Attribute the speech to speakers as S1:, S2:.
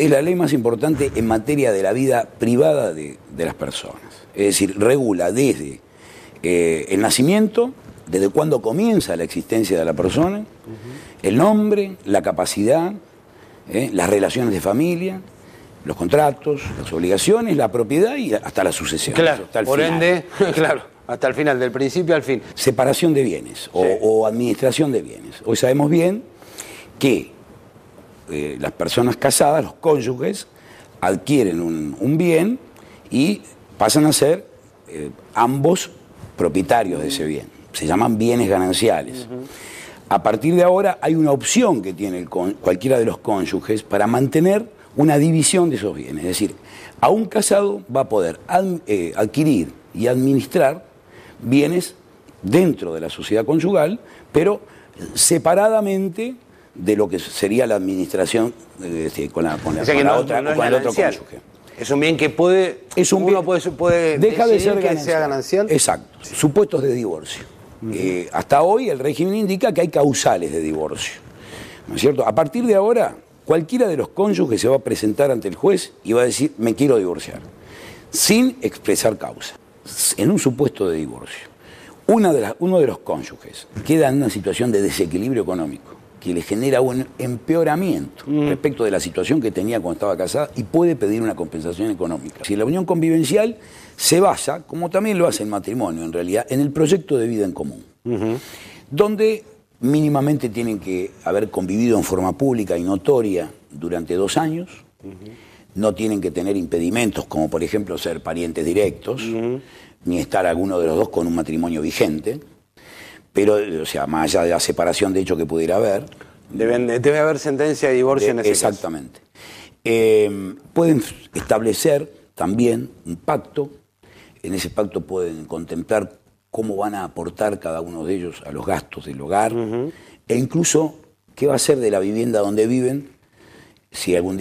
S1: es la ley más importante en materia de la vida privada de, las personas. Es decir, regula desde eh, el nacimiento, desde cuándo comienza la existencia de la persona, el nombre, la capacidad, eh, las relaciones de familia, los contratos, las obligaciones, la propiedad y hasta la sucesión. Claro, por ende, claro, hasta el final, del principio al fin. Separación de bienes o administración de bienes. Hoy sabemos bien que eh, las personas casadas, los cónyuges, adquieren un, bien y pasan a ser eh, ambos propietarios de ese bien. Se llaman bienes gananciales. A partir de ahora hay una opción que tiene cualquiera de los cónyuges para mantener una división de esos bienes. Es decir, a un casado va a poder eh, adquirir y administrar bienes dentro de la sociedad conyugal, pero separadamente de lo que sería la administración con otra, el otro cónyuge. Es un bien que puede. Es un bien, puede, puede deja de ser Que sea ganancial. Exacto. Supuestos de divorcio. Eh, hasta hoy el régimen indica que hay causales de divorcio. ¿No es cierto? A partir de ahora, cualquiera de los cónyuges se va a presentar ante el juez y va a decir, me quiero divorciar, sin expresar causa, en un supuesto de divorcio. Una de uno de los cónyuges queda en una situación de desequilibrio económico que le genera un empeoramiento mm. respecto de la situación que tenía cuando estaba casada y puede pedir una compensación económica. Si la unión convivencial se basa, como también lo hace el matrimonio en realidad, en el proyecto de vida en común, donde mínimamente tienen que haber convivido en forma pública y notoria durante dos años, no tienen que tener impedimentos como por ejemplo ser parientes directos, ni estar alguno de los dos con un matrimonio vigente. Pero, o sea, más allá de la separación, de hecho, que pudiera haber. debe haber sentencia de divorcio en ese Exactamente. Caso. Em, exactamente. pueden establecer también un pacto. En ese pacto pueden contemplar cómo van a aportar cada uno de ellos a los gastos del hogar e incluso qué va a ser de la vivienda donde viven si algún día